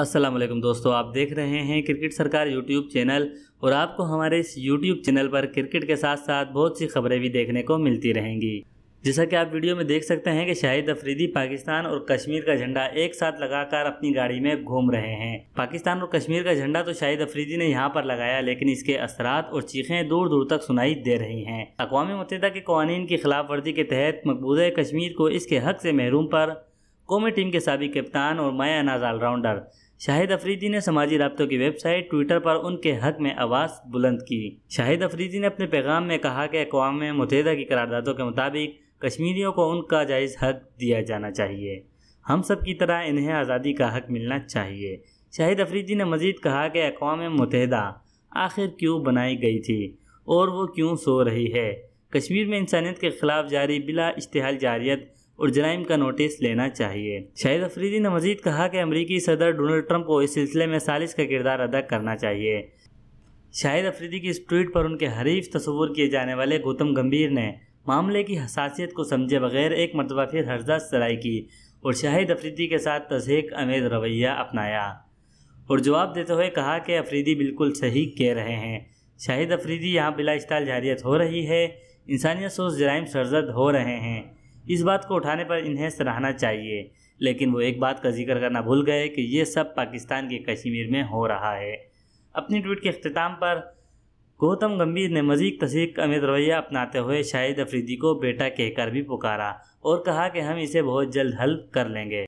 السلام علیکم دوستو آپ دیکھ رہے ہیں کرکٹ سرکار یوٹیوب چینل اور آپ کو ہمارے اس یوٹیوب چینل پر کرکٹ کے ساتھ ساتھ بہت سی خبریں بھی دیکھنے کو ملتی رہیں گی جیسا کہ آپ ویڈیو میں دیکھ سکتے ہیں کہ شاہد افریدی پاکستان اور کشمیر کا جھنڈا ایک ساتھ لگا کر اپنی گاڑی میں گھوم رہے ہیں پاکستان اور کشمیر کا جھنڈا تو شاہد افریدی نے یہاں پر لگایا لیکن اس کے اثرات اور چیخیں دور دور تک سنائی دے رہی ہیں اقوام متحدہ کے قوانین کی خلاف ورزی کے تحت مقبوضہ کشمیر کو اس کے حق سے محروم پر قومی ٹیم کے سابق کپتان اور مایا ناز آل راؤنڈر شاہد افریدی نے سماجی رابطوں کی ویب سائٹ ٹویٹر پر ان کے حق میں آواز بلند کی شاہد افریدی نے اپنے پیغام میں کہا کہ اقوام متحدہ کی قراردادوں کے مطابق کشمیریوں کو ان کا جائز حق دیا جانا چاہیے ہم سب کی طرح انہیں آزادی کا حق ملنا چاہیے شاہد افریدی نے مزید کہا کہ اقوام متحدہ آخر کیوں بنائی گئی تھی اور وہ کیوں سو رہی ہے کشمیر میں انسانیت کے خلاف جاری بلا اشتحال جاریت اور جرائم کا نوٹس لینا چاہیے شاہد افریدی نے مزید کہا کہ امریکی صدر ڈونلڈ ٹرمپ کو اس سلسلے میں سالش کا کردار ادا کرنا چاہیے شاہد افریدی کی اس ٹویٹ پر ان کے حریف تصور کیے جانے والے گوتم گمبیر نے معاملے کی حساسیت کو سمجھے بغیر ایک مرتبہ پھر حرضہ سرائی کی اور شاہد افریدی کے ساتھ تصحیق امید رویہ اپنایا اور جواب دیتے ہوئے کہا کہ افریدی بالکل صحیح کہہ رہے ہیں شاہد افریدی یہاں بلا اشتعال جاریت ہو رہی ہے انسانیت سوز جرائم سرزد ہو رہے ہیں اس بات کو اٹھانے پر انہیں سراہنا چاہیے لیکن وہ ایک بات کا ذکر کرنا بھول گئے کہ یہ سب پاکستان کے کشمیر میں ہو رہا ہے اپنی ٹویٹ کے اختتام پر گوتم گمبھیر نے مزید تصدیق امید رویہ اپناتے ہوئے شاہد افریدی کو بیٹا کہہ کر بھی پکارا اور کہا کہ ہم اسے بہت جلد حل کر لیں گے